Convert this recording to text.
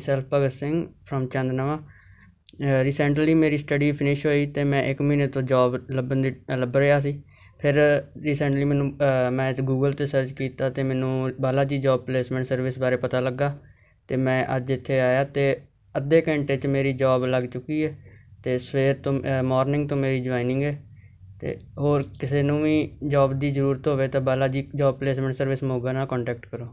self Bhagat Singh from Chandanwa recently ਮੇਰੀ study finish ਹੋਈ ਤੇ ਮੈਂ 1 ਮਹੀਨੇ ਤੋਂ ਜੌਬ ਲੱਭਣ ਦੀ ਲੱਭ ਰਿਹਾ ਸੀ ਫਿਰ ਰੀਸੈਂਟਲੀ ਮੈਨੂੰ ਮੈਂ ਗੂਗਲ ਤੇ ਸਰਚ ਕੀਤਾ ਤੇ ਮੈਨੂੰ ਬਾਲਾਜੀ ਜੌਬ ਪਲੇਸਮੈਂਟ ਸਰਵਿਸ ਬਾਰੇ ਪਤਾ ਲੱਗਾ ਤੇ ਮੈਂ ਅੱਜ ਇੱਥੇ ਆਇਆ ਤੇ ਅੱਧੇ ਘੰਟੇ 'ਚ ਮੇਰੀ ਜੌਬ ਲੱਗ ਚੁੱਕੀ ਹੈ ਤੇ ਸਵੇਰ ਤੋਂ ਮਾਰਨਿੰਗ ਤੋਂ ਮੇਰੀ ਜੁਆਇਨਿੰਗ ਹੈ ਤੇ ਹੋਰ ਕਿਸੇ ਨੂੰ ਵੀ ਜੌਬ ਦੀ ਜ਼ਰੂਰਤ ਹੋਵੇ ਤਾਂ Balaji job placement service Moga ਨਾਲ ਕੰਟੈਕਟ ਕਰੋ